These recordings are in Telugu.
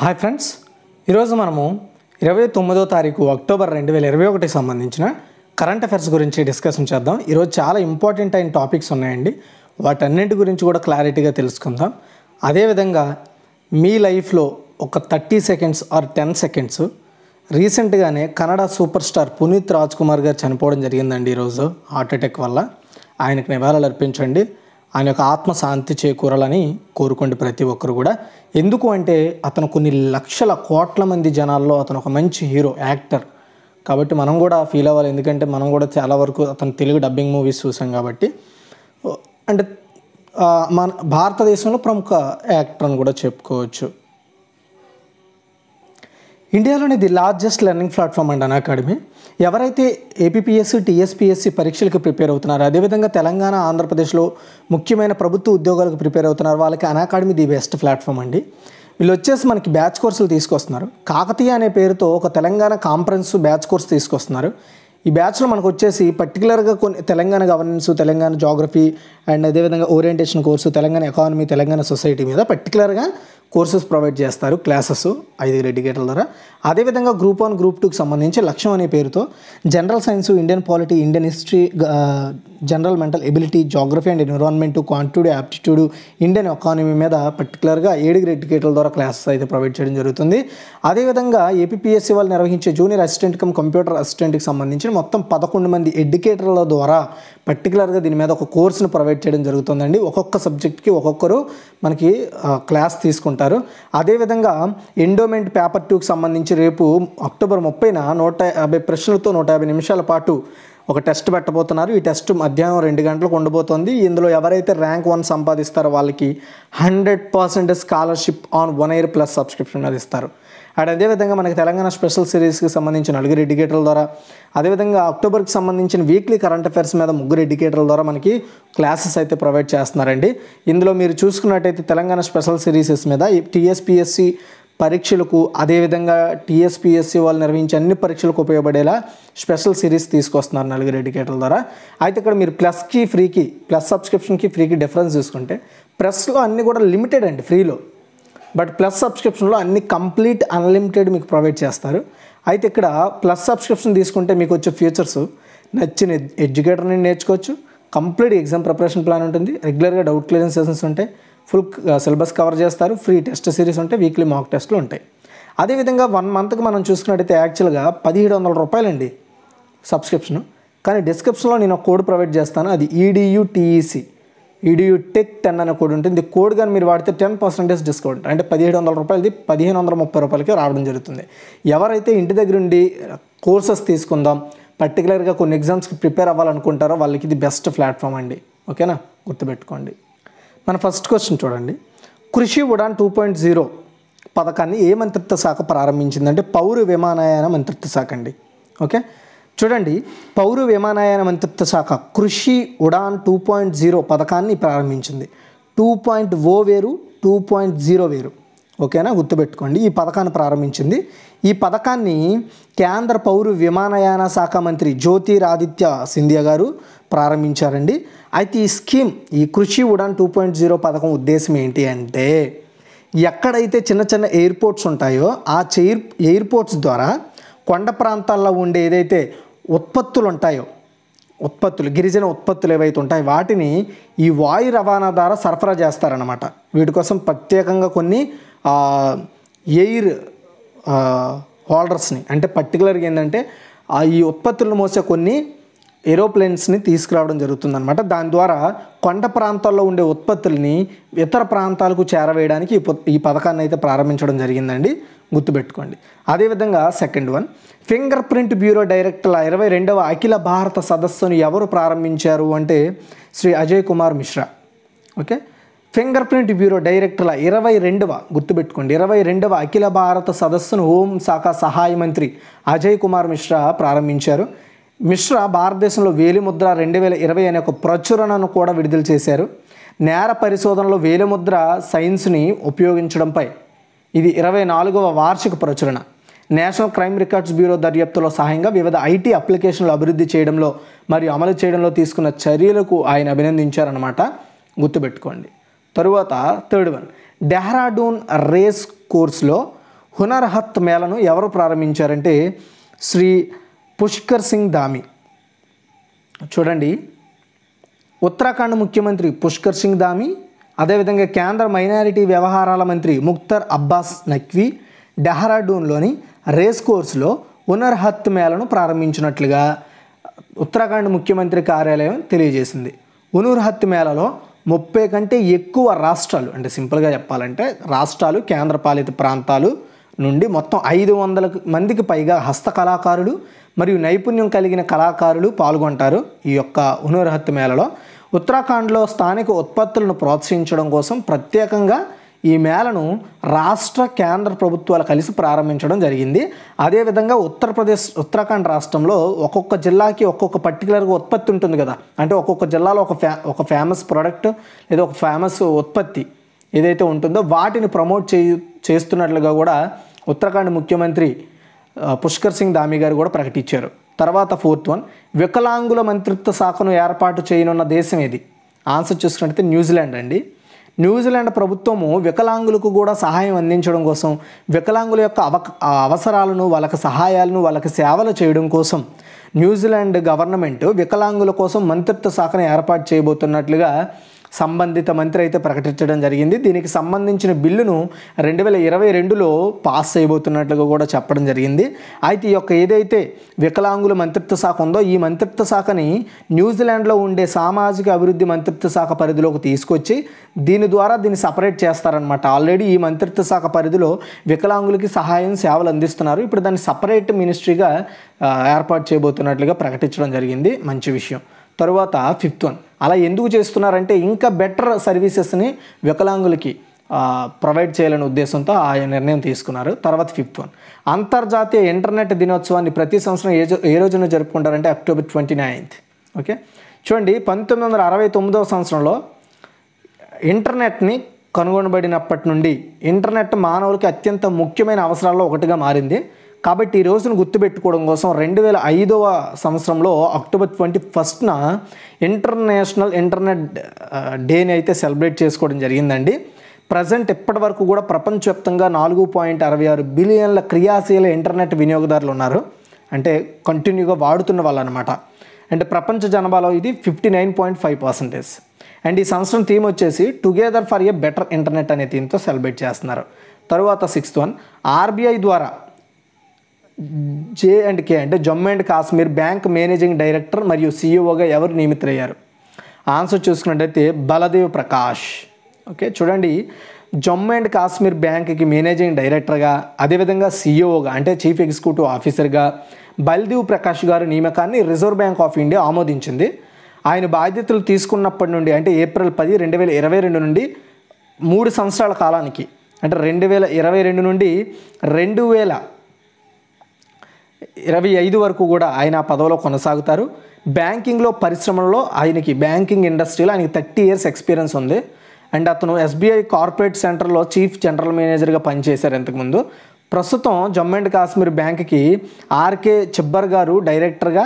హాయ్ ఫ్రెండ్స్ ఈరోజు మనము ఇరవై తొమ్మిదో తారీఖు అక్టోబర్ రెండు వేల ఇరవై ఒకటికి సంబంధించిన కరెంట్ అఫైర్స్ గురించి డిస్కషన్ చేద్దాం ఈరోజు చాలా ఇంపార్టెంట్ అయిన టాపిక్స్ ఉన్నాయండి వాటన్నింటి గురించి కూడా క్లారిటీగా తెలుసుకుందాం అదేవిధంగా మీ లైఫ్లో ఒక thirty seconds or ten seconds రీసెంట్గానే కన్నడ సూపర్ స్టార్ పునీత్ రాజ్ కుమార్ గారు చనిపోవడం జరిగిందండి ఈరోజు హార్ట్అటాక్ వల్ల ఆయనకు నివాళులు అర్పించండి ఆయన యొక్క ఆత్మశాంతి చేకూరాలని కోరుకోండి ప్రతి ఒక్కరు కూడా ఎందుకు అంటే అతను కొన్ని లక్షల కోట్ల మంది జనాల్లో అతను ఒక మంచి హీరో యాక్టర్ కాబట్టి మనం కూడా ఫీల్ అవ్వాలి ఎందుకంటే మనం కూడా చాలా వరకు అతను తెలుగు డబ్బింగ్ మూవీస్ చూసాం కాబట్టి అంటే మన భారతదేశంలో ప్రముఖ యాక్టర్ అని కూడా చెప్పుకోవచ్చు ఇండియాలోని the largest learning platform and Unacademy ఎవరైతే ఏపీఎస్సీ టీఎస్పీఎస్సీ పరీక్షలకు ప్రిపేర్ అవుతున్నారు అదేవిధంగా తెలంగాణ ఆంధ్రప్రదేశ్లో ముఖ్యమైన ప్రభుత్వ ఉద్యోగాలకు ప్రిపేర్ అవుతున్నారు వాళ్ళకి అనాకాడమీ ది బెస్ట్ ప్లాట్ఫామ్ అండి వీళ్ళు వచ్చేసి మనకి బ్యాచ్ కోర్సులు తీసుకొస్తున్నారు కాకతీయ అనే పేరుతో ఒక తెలంగాణ కాన్ఫరెన్స్ బ్యాచ్ కోర్స్ తీసుకొస్తున్నారు ఈ బ్యాచ్లో మనకు వచ్చేసి పర్టికులర్గా కొన్ని Telangana governance Telangana geography and అదేవిధంగా orientation course Telangana economy Telangana society మీద పర్టికులర్గా కోర్సెస్ ప్రొవైడ్ చేస్తారు క్లాసెస్ ఐదుగురు ఎడ్యుకేటర్ల ద్వారా అదేవిధంగా గ్రూప్ వన్ గ్రూప్ టూకి సంబంధించి లక్ష్యం అనే పేరుతో general science Indian polity Indian history general mental ability geography and environment quantitative aptitude Indian economy మీద పర్టికులర్గా ఏడుగురు ఎడ్యుకేటర్ల ద్వారా క్లాసెస్ అయితే ప్రొవైడ్ చేయడం జరుగుతుంది అదేవిధంగా ఏపీఎస్సీ వాళ్ళు నిర్వహించే జూనియర్ అసిస్టెంట్ కమ్ కంప్యూటర్ అసిస్టెంట్కి సంబంధించిన మొత్తం పదకొండు మంది ఎడ్యుకేటర్ల ద్వారా పర్టికులర్గా దీని మీద ఒక కోర్సును ప్రొవైడ్ చేయడం జరుగుతుందండి ఒక్కొక్క సబ్జెక్ట్కి ఒక్కొక్కరు మనకి క్లాస్ తీసుకుంటారు చేస్తారు అదేవిధంగా ఎండోమెంట్ పేపర్ టూకి సంబంధించి రేపు అక్టోబర్ ముప్పైన నూట యాభై ప్రశ్నలతో నూట యాభై నిమిషాల పాటు ఒక టెస్ట్ పెట్టబోతున్నారు ఈ టెస్ట్ మధ్యాహ్నం రెండు గంటలకు ఉండబోతోంది ఇందులో ఎవరైతే ర్యాంక్ వన్ సంపాదిస్తారో వాళ్ళకి hundred percent scholarship on one year plus subscription ఇస్తారు అండ్ అదేవిధంగా మనకి తెలంగాణ స్పెషల్ సిరీస్కి సంబంధించిన నలుగురు ఎడ్యుకేటర్ల ద్వారా అదేవిధంగా అక్టోబర్కి సంబంధించిన వీక్లీ కరెంట్ అఫైర్స్ మీద ముగ్గురు ఎడ్యుకేటర్ల ద్వారా మనకి క్లాసెస్ అయితే ప్రొవైడ్ చేస్తున్నారండి ఇందులో మీరు చూసుకున్నట్టయితే తెలంగాణ స్పెషల్ సిరీసెస్ మీద టీఎస్పిఎస్సి పరీక్షలకు అదేవిధంగా టీఎస్పిఎస్సి వాళ్ళు నిర్వహించే అన్ని పరీక్షలకు ఉపయోగపడేలా స్పెషల్ సిరీస్ తీసుకొస్తున్నారు నలుగురు ఎడ్యుకేటర్ల ద్వారా అయితే ఇక్కడ మీరు ప్లస్కి ఫ్రీకి ప్లస్ సబ్స్క్రిప్షన్కి ఫ్రీకి డిఫరెన్స్ చూసుకుంటే ప్రెస్లో అన్నీ కూడా లిమిటెడ్ అండి ఫ్రీలో బట్ ప్లస్ సబ్స్క్రిప్షన్లో అన్ని కంప్లీట్ అన్లిమిటెడ్ మీకు ప్రొవైడ్ చేస్తారు అయితే ఇక్కడ ప్లస్ సబ్స్క్రిప్షన్ తీసుకుంటే మీకు వచ్చే ఫ్యూచర్స్ నచ్చిన ఎడ్యుకేటర్ నుండి నేర్చుకోవచ్చు కంప్లీట్ ఎగ్జామ్ ప్రిపరేషన్ ప్లాన్ ఉంటుంది రెగ్యులర్గా డౌట్ క్లియరెన్స్ సెషన్స్ ఉంటాయి ఫుల్ సిలబస్ కవర్ చేస్తారు ఫ్రీ టెస్ట్ సిరీస్ ఉంటాయి వీక్లీ మాక్ టెస్ట్లు ఉంటాయి అదేవిధంగా వన్ మంత్కి మనం చూసుకున్నట్టయితే యాక్చువల్గా పదిహేడు వందల రూపాయలండి సబ్స్క్రిప్షను కానీ డిస్క్రిప్షన్లో నేను ఒక కోడ్ ప్రొవైడ్ చేస్తాను అది EDUTEC e EDU tech ten అనే కోడ్ ఉంటుంది కోడ్ కానీ మీరు వాడితే టెన్ పర్సెంటేజ్ డిస్కౌంట్ అంటే పదిహేడు వందల రూపాయలది పదిహేను వందల ముప్పై రూపాయలకి రావడం జరుగుతుంది ఎవరైతే ఇంటి దగ్గర ఉండి కోర్సెస్ తీసుకుందాం పర్టికులర్గా కొన్ని ఎగ్జామ్స్కి ప్రిపేర్ అవ్వాలనుకుంటారో వాళ్ళకి ఇది బెస్ట్ ప్లాట్ఫామ్ అండి ఓకేనా గుర్తుపెట్టుకోండి మన ఫస్ట్ క్వశ్చన్ చూడండి కృషి ఉడాన్ టూ పాయింట్ జీరో పథకాన్ని ఏ మంత్రిత్వ శాఖ ప్రారంభించిందంటే పౌర విమానయాన మంత్రిత్వ శాఖ అండి ఓకే చూడండి పౌర విమానయాన మంత్రిత్వ శాఖ కృషి ఉడాన్ టూ పాయింట్ జీరో పథకాన్ని ప్రారంభించింది టూ పాయింట్ ఓ వేరు టూ పాయింట్ జీరో వేరు ఓకేనా గుర్తుపెట్టుకోండి ఈ పథకాన్ని ప్రారంభించింది ఈ పథకాన్ని కేంద్ర పౌర విమానయాన శాఖ మంత్రి జ్యోతిరాదిత్య సింధియా గారు ప్రారంభించారండి అయితే ఈ స్కీమ్ ఈ కృషి ఉడాన్ టూ పాయింట్ జీరో పథకం ఉద్దేశం ఏంటి అంటే ఎక్కడైతే చిన్న చిన్న ఎయిర్పోర్ట్స్ ఉంటాయో ఆ చైర్ ఎయిర్పోర్ట్స్ ద్వారా కొండ ప్రాంతాల్లో ఉండే ఏదైతే ఉత్పత్తులు ఉంటాయో ఉత్పత్తులు గిరిజన ఉత్పత్తులు ఏవైతే ఉంటాయో వాటిని ఈ వాయు రవాణా ద్వారా సరఫరా చేస్తారనమాట వీటి కోసం ప్రత్యేకంగా కొన్ని ఎయిర్ హోల్డర్స్ని అంటే పర్టికులర్గా ఏంటంటే ఈ ఉత్పత్తులను మోసే కొన్ని ఏరోప్లేన్స్ని తీసుకురావడం జరుగుతుందనమాట దాని ద్వారా కొండ ప్రాంతాల్లో ఉండే ఉత్పత్తుల్ని ఇతర ప్రాంతాలకు చేరవేయడానికి ఈ పథకాన్ని అయితే ప్రారంభించడం జరిగిందండి గుర్తుపెట్టుకోండి అదేవిధంగా second one fingerprint bureau డైరెక్టర్ల ఇరవై రెండవ అఖిల భారత సదస్సును ఎవరు ప్రారంభించారు అంటే Shri Ajay Kumar Mishra okay fingerprint bureau డైరెక్టర్ల ఇరవై రెండవ గుర్తుపెట్టుకోండి ఇరవై రెండవ అఖిల భారత సదస్సును హోంశాఖ సహాయ మంత్రి అజయ్ కుమార్ మిశ్రా ప్రారంభించారు మిశ్రా భారతదేశంలో వేలిముద్ర రెండు వేల ఇరవై అనే ఒక ప్రచురణను కూడా విడుదల చేశారు నేర పరిశోధనలో వేలిముద్ర సైన్స్ని ఉపయోగించడంపై ఇది ఇరవై నాలుగవ వార్షిక ప్రచురణ నేషనల్ క్రైమ్ రికార్డ్స్ బ్యూరో దర్యాప్తులో సహాయంగా వివిధ ఐటీ అప్లికేషన్లు అభివృద్ధి చేయడంలో మరియు అమలు చేయడంలో తీసుకున్న చర్యలకు ఆయన అభినందించారనమాట గుర్తుపెట్టుకోండి తరువాత థర్డ్ వన్ డెహ్రాడూన్ రేస్ కోర్స్లో హునర్ హత్ మేళను ఎవరు ప్రారంభించారంటే శ్రీ పుష్కర్ సింగ్ ధామి చూడండి ఉత్తరాఖండ్ ముఖ్యమంత్రి పుష్కర్ సింగ్ ధామి అదేవిధంగా కేంద్ర మైనారిటీ వ్యవహారాల మంత్రి ముక్తర్ అబ్బాస్ నక్వీ డెహ్రాడూన్లోని రేస్ కోర్సులో హత్ మేళను ప్రారంభించినట్లుగా ఉత్తరాఖండ్ ముఖ్యమంత్రి కార్యాలయం తెలియజేసింది హత్ మేళలో ముప్పై కంటే ఎక్కువ రాష్ట్రాలు అంటే సింపుల్గా చెప్పాలంటే రాష్ట్రాలు కేంద్రపాలిత ప్రాంతాలు నుండి మొత్తం ఐదు వందల మందికి పైగా హస్తకళాకారులు మరియు నైపుణ్యం కలిగిన కళాకారులు పాల్గొంటారు ఈ యొక్క హత్ మేళలో ఉత్తరాఖండ్లో స్థానిక ఉత్పత్తులను ప్రోత్సహించడం కోసం ప్రత్యేకంగా ఈ మేళను రాష్ట్ర కేంద్ర ప్రభుత్వాలు కలిసి ప్రారంభించడం జరిగింది అదేవిధంగా ఉత్తరప్రదేశ్ ఉత్తరాఖండ్ రాష్ట్రంలో ఒక్కొక్క జిల్లాకి ఒక్కొక్క పర్టికులర్గా ఉత్పత్తి ఉంటుంది కదా అంటే ఒక్కొక్క జిల్లాలో ఒక ఫ్యా ఒక ఫేమస్ ప్రోడక్ట్ లేదా ఒక ఫేమస్ ఉత్పత్తి ఏదైతే ఉంటుందో వాటిని ప్రమోట్ చే చేస్తున్నట్లుగా కూడా ఉత్తరాఖండ్ ముఖ్యమంత్రి పుష్కర్ సింగ్ దామి గారు కూడా ప్రకటించారు తర్వాత ఫోర్త్ వన్ వికలాంగుల మంత్రిత్వ శాఖను ఏర్పాటు చేయనున్న దేశం ఏది ఆన్సర్ చూసుకున్నట్లయితే న్యూజిలాండ్ అండి న్యూజిలాండ్ ప్రభుత్వము వికలాంగులకు కూడా సహాయం అందించడం కోసం వికలాంగుల యొక్క అవ అవసరాలను వాళ్ళకి సహాయాలను వాళ్ళకి సేవలు చేయడం కోసం న్యూజిలాండ్ గవర్నమెంట్ వికలాంగుల కోసం మంత్రిత్వ శాఖను ఏర్పాటు చేయబోతున్నట్లుగా సంబంధిత మంత్రి అయితే ప్రకటించడం జరిగింది దీనికి సంబంధించిన బిల్లును రెండు వేల ఇరవై రెండులో పాస్ చేయబోతున్నట్లుగా కూడా చెప్పడం జరిగింది అయితే ఈ యొక్క ఏదైతే వికలాంగుల మంత్రిత్వ శాఖ ఉందో ఈ మంత్రిత్వ శాఖని న్యూజిలాండ్లో ఉండే సామాజిక అభివృద్ధి మంత్రిత్వ శాఖ పరిధిలోకి తీసుకొచ్చి దీని ద్వారా దీన్ని సపరేట్ చేస్తారనమాట ఆల్రెడీ ఈ మంత్రిత్వ శాఖ పరిధిలో వికలాంగులకి సహాయం సేవలు అందిస్తున్నారు ఇప్పుడు దాన్ని సపరేట్ మినిస్ట్రీగా ఏర్పాటు చేయబోతున్నట్లుగా ప్రకటించడం జరిగింది మంచి విషయం తరువాత ఫిఫ్త్ వన్ అలా ఎందుకు చేస్తున్నారంటే ఇంకా బెటర్ సర్వీసెస్ని వికలాంగులకి ప్రొవైడ్ చేయాలనే ఉద్దేశంతో ఆ నిర్ణయం తీసుకున్నారు తర్వాత ఫిఫ్త్ వన్ అంతర్జాతీయ ఇంటర్నెట్ దినోత్సవాన్ని ప్రతి సంవత్సరం ఏ ఏ రోజున జరుపుకుంటారంటే అక్టోబర్ ట్వంటీ నైన్త్ ఓకే చూడండి పంతొమ్మిది వందల అరవై తొమ్మిదవ సంవత్సరంలో ఇంటర్నెట్ని కనుగొనబడినప్పటి నుండి ఇంటర్నెట్ మానవులకి అత్యంత ముఖ్యమైన అవసరాల్లో ఒకటిగా మారింది కాబట్టి ఈ రోజును గుర్తుపెట్టుకోవడం కోసం రెండు వేల ఐదవ సంవత్సరంలో అక్టోబర్ ట్వంటీ ఫస్ట్న ఇంటర్నేషనల్ ఇంటర్నెట్ డేని అయితే సెలబ్రేట్ చేసుకోవడం జరిగిందండి ప్రజెంట్ ఇప్పటి వరకు కూడా ప్రపంచవ్యాప్తంగా నాలుగు పాయింట్ అరవై ఆరు బిలియన్ల క్రియాశీల ఇంటర్నెట్ వినియోగదారులు ఉన్నారు అంటే కంటిన్యూగా వాడుతున్న వాళ్ళు అనమాట అంటే ప్రపంచ జనాభాలో ఇది fifty nine point five percentage and ఈ సంవత్సరం థీమ్ వచ్చేసి together for a better internet అనే థీమ్తో సెలబ్రేట్ చేస్తున్నారు తరువాత సిక్స్త్ వన్ ఆర్బీఐ ద్వారా జే అండ్ కే అంటే Jammu and Kashmir bank managing director మరియు సీఈఓగా ఎవరు నియమితులయ్యారు ఆన్సర్ చూసుకున్నట్టయితే బలదేవ్ ప్రకాష్ ఓకే చూడండి జమ్మూ అండ్ కాశ్మీర్ బ్యాంక్కి మేనేజింగ్ డైరెక్టర్గా అదేవిధంగా సీఈఓగా అంటే చీఫ్ ఎగ్జిక్యూటివ్ ఆఫీసర్గా బల్దేవ్ ప్రకాష్ గారు నియామకాన్ని రిజర్వ్ బ్యాంక్ ఆఫ్ ఇండియా ఆమోదించింది ఆయన బాధ్యతలు తీసుకున్నప్పటి నుండి అంటే ఏప్రిల్ పది రెండు వేల ఇరవై రెండు నుండి మూడు సంవత్సరాల కాలానికి అంటే రెండు వేల ఇరవై రెండు నుండి రెండు వేల ఇరవై ఐదు వరకు కూడా ఆయన పదవిలో కొనసాగుతారు బ్యాంకింగ్లో పరిశ్రమలో ఆయనకి బ్యాంకింగ్ ఇండస్ట్రీలో ఆయనకి థర్టీ ఇయర్స్ ఎక్స్పీరియన్స్ ఉంది అండ్ అతను ఎస్బీఐ కార్పొరేట్ సెంటర్లో చీఫ్ జనరల్ మేనేజర్గా పనిచేశారు ఇంతకుముందు ప్రస్తుతం జమ్మూ అండ్ కాశ్మీర్ బ్యాంక్కి ఆర్కే చిబ్బర్ గారు డైరెక్టర్గా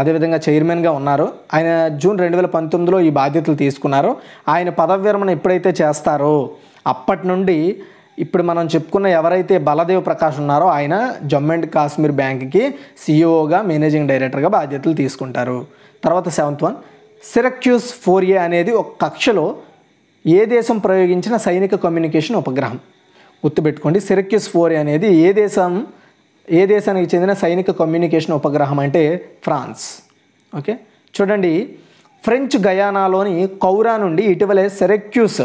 అదేవిధంగా చైర్మన్గా ఉన్నారు ఆయన జూన్ రెండు వేల పంతొమ్మిదిలో ఈ బాధ్యతలు తీసుకున్నారు ఆయన పదవి విరమణ ఎప్పుడైతే చేస్తారో అప్పటి నుండి ఇప్పుడు మనం చెప్పుకున్న ఎవరైతే బలదేవ్ ప్రకాష్ ఉన్నారో ఆయన జమ్మూ అండ్ కాశ్మీర్ బ్యాంక్కి సిఇఓగా e మేనేజింగ్ డైరెక్టర్గా బాధ్యతలు తీసుకుంటారు తర్వాత సెవెంత్ వన్ సిరక్యూస్ ఏ అనేది ఒక కక్షలో ఏ దేశం ప్రయోగించిన సైనిక కమ్యూనికేషన్ ఉపగ్రహం గుర్తుపెట్టుకోండి సిరక్యూస్ ఫోర్ అనేది ఏ దేశం ఏ దేశానికి చెందిన సైనిక కమ్యూనికేషన్ ఉపగ్రహం అంటే ఫ్రాన్స్ ఓకే చూడండి ఫ్రెంచ్ గయానాలోని కౌరా నుండి ఇటీవలే సెరెక్యూస్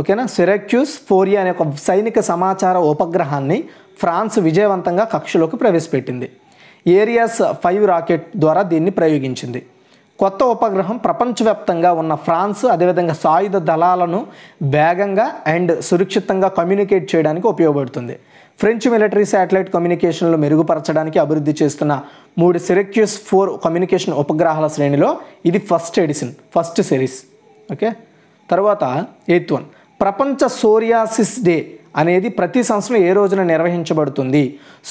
ఓకేనా సిరాక్యూస్ ఫోరియా అనే ఒక సైనిక సమాచార ఉపగ్రహాన్ని ఫ్రాన్స్ విజయవంతంగా కక్షలోకి ప్రవేశపెట్టింది ఏరియాస్ ఫైవ్ రాకెట్ ద్వారా దీన్ని ప్రయోగించింది కొత్త ఉపగ్రహం ప్రపంచవ్యాప్తంగా ఉన్న ఫ్రాన్స్ అదేవిధంగా సాయుధ దళాలను వేగంగా అండ్ సురక్షితంగా కమ్యూనికేట్ చేయడానికి ఉపయోగపడుతుంది ఫ్రెంచ్ మిలిటరీ శాటిలైట్ కమ్యూనికేషన్లు మెరుగుపరచడానికి అభివృద్ధి చేస్తున్న మూడు సిరక్యూస్ ఫోర్ కమ్యూనికేషన్ ఉపగ్రహాల శ్రేణిలో ఇది first edition first series okay తర్వాత ఎయిత్ వన్ ప్రపంచ సోరియాసిస్ డే అనేది ప్రతి సంవత్సరం ఏ రోజున నిర్వహించబడుతుంది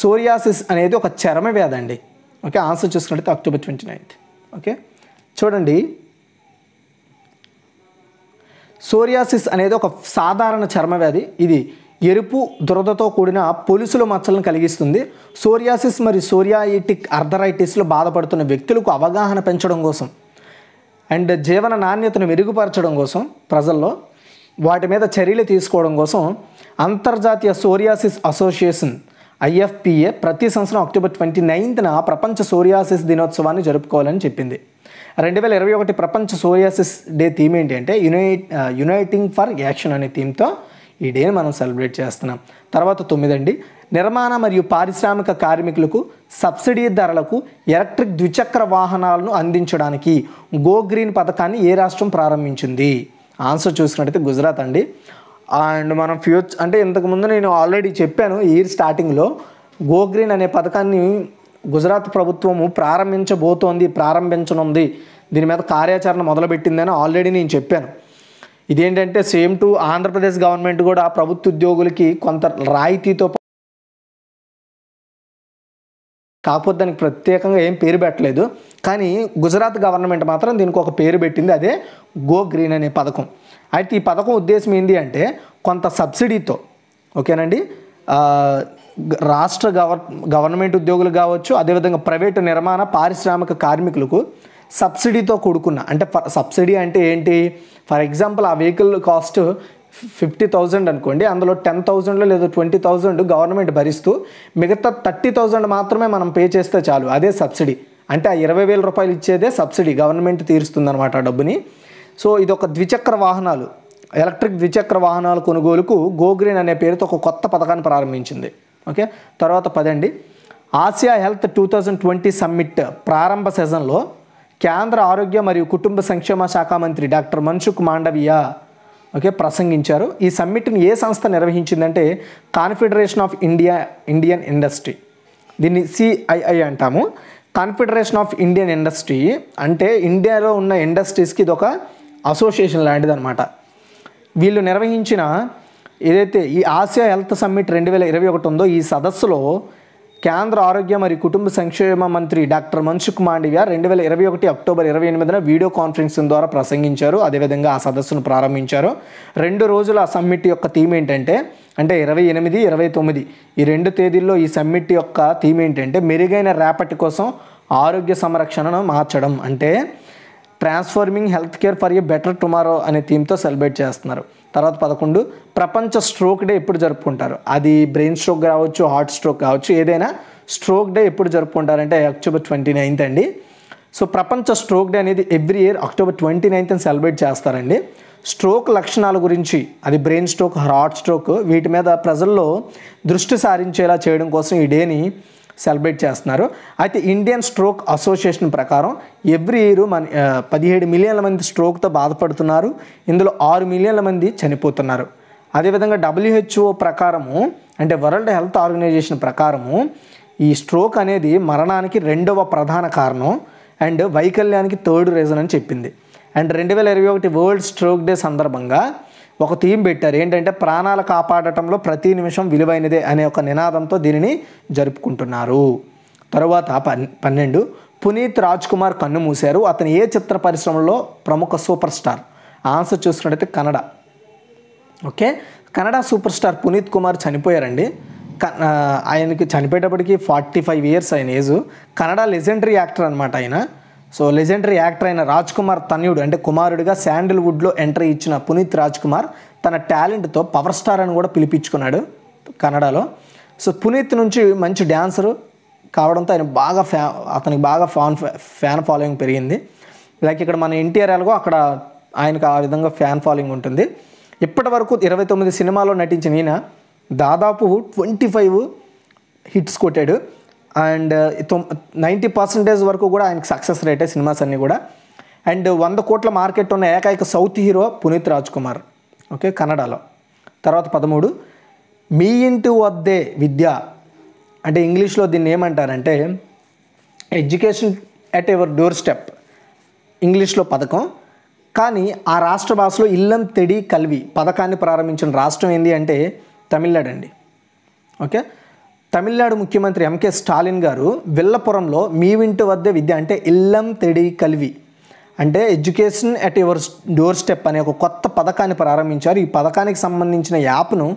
సోరియాసిస్ అనేది ఒక చర్మ వ్యాధి అండి ఓకే ఆన్సర్ చూసుకున్నట్లయితే అక్టోబర్ ట్వంటీ నైన్త్ ఓకే చూడండి సోరియాసిస్ అనేది ఒక సాధారణ చర్మ వ్యాధి ఇది ఎరుపు దురదతో కూడిన పొలుసుల మచ్చలను కలిగిస్తుంది సోరియాసిస్ మరియు సోరియాయిటిక్ అర్థరైటిస్లో బాధపడుతున్న వ్యక్తులకు అవగాహన పెంచడం కోసం అండ్ జీవన నాణ్యతను మెరుగుపరచడం కోసం ప్రజల్లో వాటి మీద చర్యలు తీసుకోవడం కోసం అంతర్జాతీయ సోరియాసిస్ అసోసియేషన్ ఐఎఫ్పిఏ ప్రతి సంవత్సరం అక్టోబర్ ట్వంటీ నైన్త్న ప్రపంచ సోరియాసిస్ దినోత్సవాన్ని జరుపుకోవాలని చెప్పింది రెండు వేల ఇరవై ఒకటి ప్రపంచ సోరియాసిస్ డే థీమ్ ఏంటంటే యునైట్ యునైటింగ్ ఫర్ యాక్షన్ అనే థీమ్తో ఈ డేని మనం సెలబ్రేట్ చేస్తున్నాం తర్వాత తొమ్మిదండి నిర్మాణ మరియు పారిశ్రామిక కార్మికులకు సబ్సిడీ ధరలకు ఎలక్ట్రిక్ ద్విచక్ర వాహనాలను అందించడానికి గో గ్రీన్ పథకాన్ని ఏ రాష్ట్రం ప్రారంభించింది ఆన్సర్ చూసుకున్నట్టయితే గుజరాత్ అండి అండ్ మనం ఫ్యూచర్ అంటే ఇంతకుముందు నేను ఆల్రెడీ చెప్పాను ఇయర్ స్టార్టింగ్లో గోగ్రీన్ అనే పథకాన్ని గుజరాత్ ప్రభుత్వము ప్రారంభించబోతోంది ప్రారంభించనుంది దీని మీద కార్యాచరణ మొదలుపెట్టిందని ఆల్రెడీ నేను చెప్పాను ఇదేంటంటే సేమ్ టు ఆంధ్రప్రదేశ్ గవర్నమెంట్ కూడా ప్రభుత్వ ఉద్యోగులకి కొంత రాయితీతో కాకపోతే దానికి ప్రత్యేకంగా ఏం పేరు పెట్టలేదు కానీ గుజరాత్ గవర్నమెంట్ మాత్రం దీనికి ఒక పేరు పెట్టింది అదే గో గ్రీన్ అనే పథకం అయితే ఈ పథకం ఉద్దేశం ఏంటి అంటే కొంత సబ్సిడీతో ఓకేనండి రాష్ట్ర గవర్ గవర్నమెంట్ ఉద్యోగులు కావచ్చు అదేవిధంగా ప్రైవేటు నిర్మాణ పారిశ్రామిక కార్మికులకు సబ్సిడీతో కూడుకున్న అంటే సబ్సిడీ అంటే ఏంటి ఫర్ ఎగ్జాంపుల్ ఆ వెహికల్ కాస్ట్ ఫిఫ్టీ థౌజండ్ అనుకోండి అందులో టెన్ థౌజండ్లో లేదా ట్వంటీ థౌజండ్ గవర్నమెంట్ భరిస్తూ మిగతా థర్టీ థౌజండ్ మాత్రమే మనం పే చేస్తే చాలు అదే సబ్సిడీ అంటే ఆ ఇరవై వేల రూపాయలు ఇచ్చేదే సబ్సిడీ గవర్నమెంట్ తీరుస్తుందన్నమాట ఆ డబ్బుని సో ఇది ఒక ద్విచక్ర వాహనాలు ఎలక్ట్రిక్ ద్విచక్ర వాహనాల కొనుగోలుకు గోగ్రీన్ అనే పేరుతో ఒక కొత్త పథకాన్ని ప్రారంభించింది ఓకే తర్వాత పదండి Asia health two thousand twenty summit ప్రారంభ సీజన్లో కేంద్ర ఆరోగ్య మరియు కుటుంబ సంక్షేమ శాఖ మంత్రి డాక్టర్ మన్సుఖ్ మాండవియా ఓకే ప్రసంగించారు ఈ సమ్మిట్ని ఏ సంస్థ నిర్వహించిందంటే confederation of India Indian industry దీన్ని సిఐఐ అంటాము కాన్ఫెడరేషన్ ఆఫ్ ఇండియన్ ఇండస్ట్రీ అంటే ఇండియాలో ఉన్న ఇండస్ట్రీస్కి ఇది ఒక అసోసియేషన్ లాంటిది అనమాట వీళ్ళు నిర్వహించిన ఏదైతే ఈ ఆసియా హెల్త్ సమ్మిట్ రెండు వేల ఇరవై ఒకటి ఉందో ఈ సదస్సులో కేంద్ర ఆరోగ్య మరియు కుటుంబ సంక్షేమ మంత్రి డాక్టర్ మన్సుఖ్ మాండవ్య రెండు వేల ఇరవై ఒకటి అక్టోబర్ ఇరవై ఎనిమిదిన వీడియో కాన్ఫరెన్సింగ్ ద్వారా ప్రసంగించారు అదేవిధంగా ఆ సదస్సును ప్రారంభించారు రెండు రోజుల సమ్మిట్ యొక్క థీమ్ ఏంటంటే అంటే ఇరవై ఎనిమిది ఇరవై తొమ్మిది ఈ రెండు తేదీల్లో ఈ సమ్మిట్ యొక్క థీమ్ ఏంటంటే మెరుగైన రేపటి కోసం ఆరోగ్య సంరక్షణను మార్చడం అంటే transforming health care for a better tomorrow అనే థీమ్తో సెలబ్రేట్ చేస్తున్నారు తర్వాత పదకొండు ప్రపంచ స్ట్రోక్ డే ఎప్పుడు జరుపుకుంటారు అది బ్రెయిన్ స్ట్రోక్ కావచ్చు హార్ట్ స్ట్రోక్ కావచ్చు ఏదైనా స్ట్రోక్ డే ఎప్పుడు జరుపుకుంటారంటే అక్టోబర్ ట్వంటీ నైన్త్ అండి సో ప్రపంచ స్ట్రోక్ డే అనేది every year October twenty ninth celebrate చేస్తారండి స్ట్రోక్ లక్షణాల గురించి అది బ్రెయిన్ స్ట్రోక్ హార్ట్ స్ట్రోక్ వీటి మీద ప్రజల్లో దృష్టి సారించేలా చేయడం కోసం ఈ డేని సెలబ్రేట్ చేస్తున్నారు అయితే ఇండియన్ స్ట్రోక్ అసోసియేషన్ ప్రకారం ఎవ్రీ ఇయర్ మన పదిహేడు మిలియన్ల మంది స్ట్రోక్తో బాధపడుతున్నారు ఇందులో ఆరు మిలియన్ల మంది చనిపోతున్నారు అదేవిధంగా డబ్ల్యూహెచ్ఓ ప్రకారము అంటే వరల్డ్ హెల్త్ ఆర్గనైజేషన్ ప్రకారము ఈ స్ట్రోక్ అనేది మరణానికి రెండవ ప్రధాన కారణం అండ్ వైకల్యానికి థర్డ్ రీజన్ అని చెప్పింది అండ్ రెండు వేల ఇరవై ఒకటి వరల్డ్ స్ట్రోక్ డే సందర్భంగా ఒక థీమ్ పెట్టారు ఏంటంటే ప్రాణాలు కాపాడటంలో ప్రతి నిమిషం విలువైనదే అనే ఒక నినాదంతో దీనిని జరుపుకుంటున్నారు తరువాత పన్నెండు పునీత్ రాజ్ కుమార్ కన్ను మూశారు అతను ఏ చిత్ర పరిశ్రమలో ప్రముఖ సూపర్ స్టార్ ఆన్సర్ చూసుకున్నట్టయితే Kannada okay Kannada super star Puneeth Kumar చనిపోయారండి ఆయనకి చనిపోయేటప్పటికి ఫార్టీ ఫైవ్ ఇయర్స్ ఆయన ఏజ్ కన్నడ లెజెండరీ యాక్టర్ అనమాట ఆయన సో లెజెండరీ యాక్టర్ అయిన రాజ్ కుమార్ తన్యుడు అంటే కుమారుడిగా శాండిల్వుడ్లో ఎంట్రీ ఇచ్చిన పునీత్ రాజ్ కుమార్ తన టాలెంట్తో పవర్ స్టార్ అని కూడా పిలిపించుకున్నాడు కన్నడలో సో పునీత్ నుంచి మంచి డ్యాన్సరు కావడంతో ఆయన బాగా ఫ్యా అతనికి బాగా ఫ్యాన్ ఫ్యాన్ ఫాలోయింగ్ పెరిగింది లైక్ ఇక్కడ మన ఎన్టీఆర్ ఎలాగో అక్కడ ఆయనకు ఆ విధంగా ఫ్యాన్ ఫాలోయింగ్ ఉంటుంది ఇప్పటి వరకు ఇరవై తొమ్మిది సినిమాల్లో నటించిన ఈయన దాదాపు ట్వంటీ ఫైవ్ హిట్స్ కొట్టాడు అండ్ నైంటీ పర్సెంటేజ్ వరకు కూడా ఆయనకి సక్సెస్ రేటే సినిమాస్ అన్నీ కూడా అండ్ వంద కోట్ల మార్కెట్ ఉన్న ఏకైక south hero Puneeth Raj Kumar okay కన్నడలో తర్వాత పదమూడు మీ ఇంటి వద్దే విద్య అంటే ఇంగ్లీష్లో దీన్ని ఏమంటారంటే education at ever doorstep ఇంగ్లీష్లో పథకం కానీ ఆ రాష్ట్ర భాషలో ఇల్లం తెడి కల్వి పథకాన్ని ప్రారంభించిన రాష్ట్రం ఏంది అంటే తమిళనాడు అండి ఓకే తమిళనాడు ముఖ్యమంత్రి ఎంకే స్టాలిన్ గారు విల్లపురంలో మీ వింటి వద్ద విద్య అంటే ఇల్లం తెడి కలివి అంటే education at your doorstep అనే ఒక కొత్త పథకాన్ని ప్రారంభించారు ఈ పథకానికి సంబంధించిన యాప్ను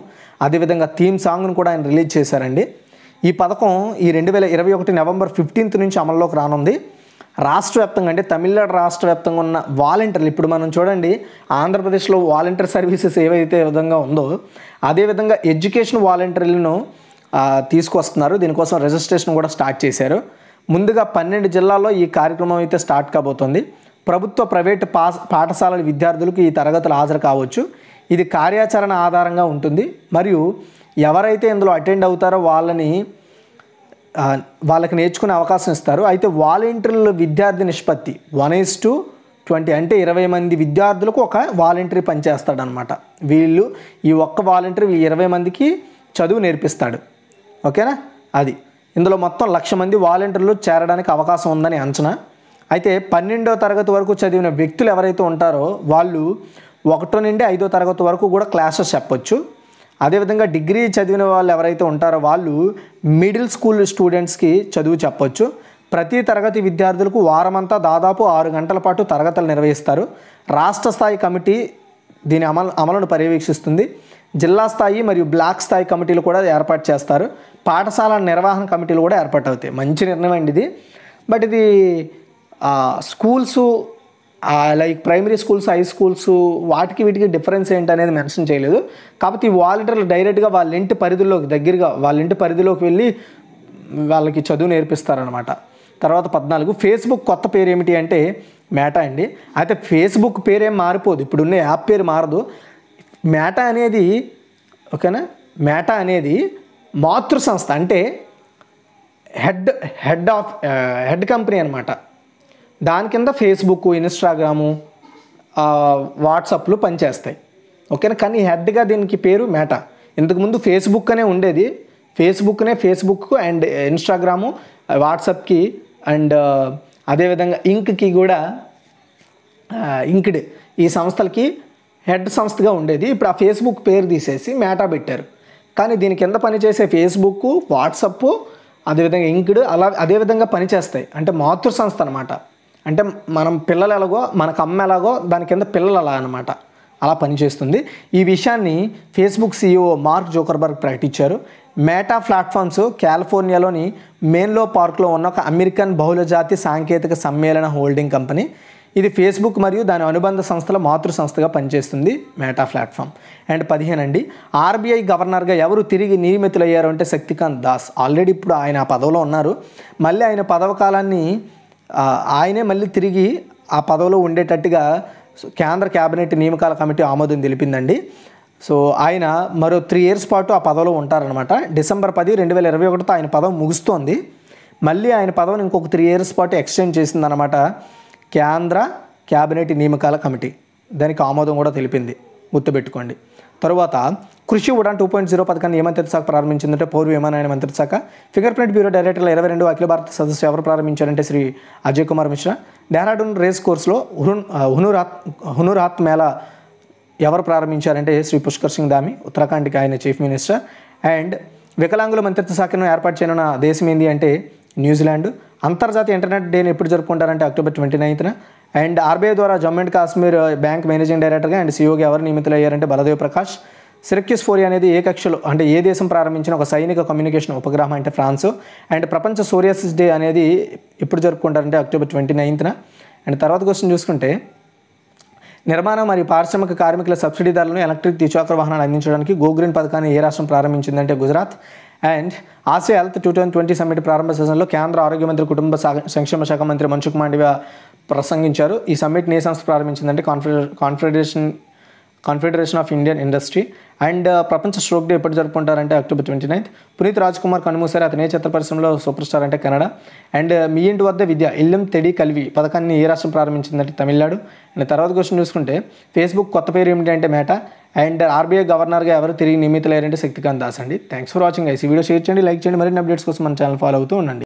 అదేవిధంగా థీమ్ సాంగ్ను కూడా ఆయన రిలీజ్ చేశారండి ఈ పథకం ఈ రెండు వేల ఇరవై ఒకటి నవంబర్ ఫిఫ్టీన్త్ నుంచి అమల్లోకి రానుంది రాష్ట్ర వ్యాప్తంగా అంటే తమిళనాడు రాష్ట్ర వ్యాప్తంగా ఉన్న వాలంటీర్లు ఇప్పుడు మనం చూడండి ఆంధ్రప్రదేశ్లో వాలంటీర్ సర్వీసెస్ ఏవైతే విధంగా ఉందో అదేవిధంగా ఎడ్యుకేషన్ వాలంటీర్లను తీసుకొస్తున్నారు దీనికోసం రిజిస్ట్రేషన్ కూడా స్టార్ట్ చేశారు ముందుగా పన్నెండు జిల్లాల్లో ఈ కార్యక్రమం అయితే స్టార్ట్ కాబోతోంది ప్రభుత్వ ప్రైవేటు పాఠశాలల విద్యార్థులకు ఈ తరగతులు హాజరు కావచ్చు ఇది కార్యాచరణ ఆధారంగా ఉంటుంది మరియు ఎవరైతే ఇందులో అటెండ్ అవుతారో వాళ్ళని వాళ్ళకి నేర్చుకునే అవకాశం ఇస్తారు అయితే వాలంటీర్ల విద్యార్థి నిష్పత్తి వన్ ఈస్ టు ట్వంటీ అంటే ఇరవై మంది విద్యార్థులకు ఒక వాలంటీర్ పనిచేస్తాడనమాట వీళ్ళు ఈ ఒక్క వాలంటీర్ ఇరవై మందికి చదువు నేర్పిస్తాడు ఓకేనా అది ఇందులో మొత్తం లక్ష మంది వాలంటీర్లు చేరడానికి అవకాశం ఉందని అంచనా అయితే పన్నెండో తరగతి వరకు చదివిన వ్యక్తులు ఎవరైతే ఉంటారో వాళ్ళు ఒకటో నుండి ఐదో తరగతి వరకు కూడా క్లాసెస్ చెప్పొచ్చు అదేవిధంగా డిగ్రీ చదివిన వాళ్ళు ఎవరైతే ఉంటారో వాళ్ళు మిడిల్ స్కూల్ స్టూడెంట్స్కి చదువు చెప్పొచ్చు ప్రతి తరగతి విద్యార్థులకు వారమంతా దాదాపు ఆరు గంటల పాటు తరగతులు నిర్వహిస్తారు రాష్ట్ర స్థాయి కమిటీ దీని అమలు అమలును పర్యవేక్షిస్తుంది జిల్లా స్థాయి మరియు బ్లాక్ స్థాయి కమిటీలు కూడా ఏర్పాటు చేస్తారు పాఠశాల నిర్వహణ కమిటీలు కూడా ఏర్పాటు అవుతాయి మంచి నిర్ణయం అండి ఇది బట్ ఇది schools like primary schools high schools వాటికి వీటికి డిఫరెన్స్ ఏంటి అనేది మెన్షన్ చేయలేదు కాకపోతే ఈ వాలంటీర్లు డైరెక్ట్గా వాళ్ళ ఇంటి పరిధిలోకి దగ్గరగా వాళ్ళ ఇంటి పరిధిలోకి వెళ్ళి వాళ్ళకి చదువు నేర్పిస్తారనమాట తర్వాత పద్నాలుగు ఫేస్బుక్ కొత్త పేరు ఏమిటి అంటే మేటా అండి అయితే ఫేస్బుక్ పేరేం మారిపోదు ఇప్పుడున్న యాప్ పేరు మారదు మేటా అనేది ఓకేనా మేటా అనేది మాతృ సంస్థ అంటే head head of head company అనమాట దాని కింద ఫేస్బుక్ ఇన్స్టాగ్రాము వాట్సాప్లు పనిచేస్తాయి ఓకేనా కానీ హెడ్గా దీనికి పేరు మేటా ఇంతకుముందు ఫేస్బుక్ అనే ఉండేది ఫేస్బుక్నే ఫేస్బుక్ అండ్ ఇన్స్టాగ్రాము వాట్సాప్కి అండ్ అదేవిధంగా ఇంక్కి కూడా ఇంక్డ్ ఈ సంస్థలకి హెడ్ సంస్థగా ఉండేది ఇప్పుడు ఆ ఫేస్బుక్ పేరు తీసేసి మేటా పెట్టారు కానీ దీని కింద పనిచేసే ఫేస్బుక్ వాట్సప్ అదేవిధంగా ఇంక్డ్ అలా అదేవిధంగా పనిచేస్తాయి అంటే మాతృ సంస్థ అనమాట అంటే మనం పిల్లలు ఎలాగో మనకు అమ్మ ఎలాగో దాని కింద పిల్లలు అలా అనమాట అలా పనిచేస్తుంది ఈ విషయాన్ని ఫేస్బుక్ సీఈఓ మార్క్ జోకర్బర్గ్ ప్రకటించారు మేటా ప్లాట్ఫామ్స్ కాలిఫోర్నియాలోని మెయిన్లో పార్క్లో ఉన్న ఒక అమెరికన్ బహుళజాతి సాంకేతిక సమ్మేళన హోల్డింగ్ కంపెనీ ఇది ఫేస్బుక్ మరియు దాని అనుబంధ సంస్థల మాతృ సంస్థగా పనిచేస్తుంది మేటా ప్లాట్ఫామ్ అండ్ పదిహేను అండి ఆర్బీఐ గవర్నర్గా ఎవరు తిరిగి నియమితులయ్యారు అంటే శక్తికాంత్ దాస్ ఆల్రెడీ ఇప్పుడు ఆయన ఆ పదవిలో ఉన్నారు మళ్ళీ ఆయన పదవకాలాన్ని ఆయనే మళ్ళీ తిరిగి ఆ పదవిలో ఉండేటట్టుగా కేంద్ర కేబినెట్ నియమకాల కమిటీ ఆమోదం తెలిపిందండి సో ఆయన మరో త్రీ ఇయర్స్ పాటు ఆ పదవిలో ఉంటారనమాట డిసెంబర్ పది రెండు వేల ఇరవై ఒకటితో ఆయన పదవి ముగుస్తోంది మళ్ళీ ఆయన పదవిని ఇంకొక త్రీ ఇయర్స్ పాటు ఎక్స్టెండ్ చేసిందనమాట కేంద్ర క్యాబినెట్ నియామకాల కమిటీ దానికి ఆమోదం కూడా తెలిపింది గుర్తుపెట్టుకోండి తరువాత కృషి ఉడాన్ టూ పాయింట్ జీరో పథకాన్ని ఏ మంత్రిత్వ శాఖ ప్రారంభించిందంటే పౌరు విమానయాన మంత్రిత్వ శాఖ ఫింగర్ ప్రింట్ బ్యూరో డైరెక్టర్ల ఇరవై రెండు అఖిల భారత సదస్సు ఎవరు ప్రారంభించారంటే శ్రీ అజయ్ కుమార్ మిశ్రా డెహ్రాడూన్ రేస్ కోర్సులో హున్ హునురాత్ హునురాత్ మేళా ఎవరు ప్రారంభించారంటే శ్రీ పుష్కర్ సింగ్ దామి ఉత్తరాఖండ్కి ఆయన చీఫ్ మినిస్టర్ అండ్ వికలాంగుల మంత్రిత్వ శాఖను ఏర్పాటు చేయనున్న దేశం ఏంది అంటే న్యూజిలాండ్ అంతర్జాతీయ ఇంటర్నెట్ డేని ఎప్పుడు జరుపుకుంటారంటే అక్టోబర్ ట్వంటీ నైన్త్న అండ్ ఆర్బీఐ ద్వారా Jammu and Kashmir uh, bank managing డైరెక్టర్గా అండ్ సీఓగా ఎవరు నియమితులయ్యారంటే బలదేవ్ ప్రకాష్ సిరక్యూస్ ఫోరి అనేది ఏ కక్షలో అంటే ఏ దేశం ప్రారంభించిన ఒక సైనిక కమ్యూనికేషన్ ఉపగ్రహం అంటే ఫ్రాన్స్ అండ్ ప్రపంచ సూర్యాసిస్ డే అనేది ఎప్పుడు జరుపుకుంటారంటే అక్టోబర్ ట్వంటీ నైన్త్న అండ్ తర్వాత క్వశ్చన్ చూసుకుంటే నిర్మాణం మరియు పారిశ్రామిక కార్మికుల సబ్సిడీ ధరలను ఎలక్ట్రిక్ ద్విచక్ర వాహనాలు అందించడానికి గోగ్రీన్ పథకాన్ని ఏ రాష్ట్రం ప్రారంభించిందంటే Gujarat and Asia health two thousand twenty summit ప్రారంభ సెషన్లో కేంద్ర ఆరోగ్య మంత్రి కుటుంబ సంక్షేమ శాఖ మంత్రి మన్సుఖ్ మాండవ్య ప్రసంగించారు ఈ సమ్మిట్ని ఏ సంస్థ ప్రారంభించిందంటే కాన్ఫెడరే confederation confederation of Indian industry and uh, ప్రపంచ స్ట్రోక్ డే ఎప్పుడు జరుపుకుంటారంటే October twenty ninth Puneeth Raj Kumar కనుమూసారు అతనే చిత్ర పరిశ్రమలో సూపర్ స్టార్ అంటే కన్నడ అండ్ uh, మీ ఇంటి వద్ద విద్య ఇల్లం తెడి కల్వి పథకాన్ని ఏ రాష్ట్రం ప్రారంభించిందంటే తమిళనాడు అండ్ తర్వాత క్వశ్చన్ చూసుకుంటే ఫేస్బుక్ కొత్త పేరు ఏమిటి అంటే మేటా అండ్ ఆర్బీఐ గవర్నర్గా ఎవరు తిరిగి నియమితులయ్యారంటే శక్తికాంత్ దాస్ అండి థ్యాంక్స్ ఫర్ వాచింగ్ ఐసీ వీడియో షేర్ చేయండి లైక్ చేయండి మరిన్ని అప్డేట్స్ కోసం మన ఛానల్ ఫాలో అవుతూ ఉండండి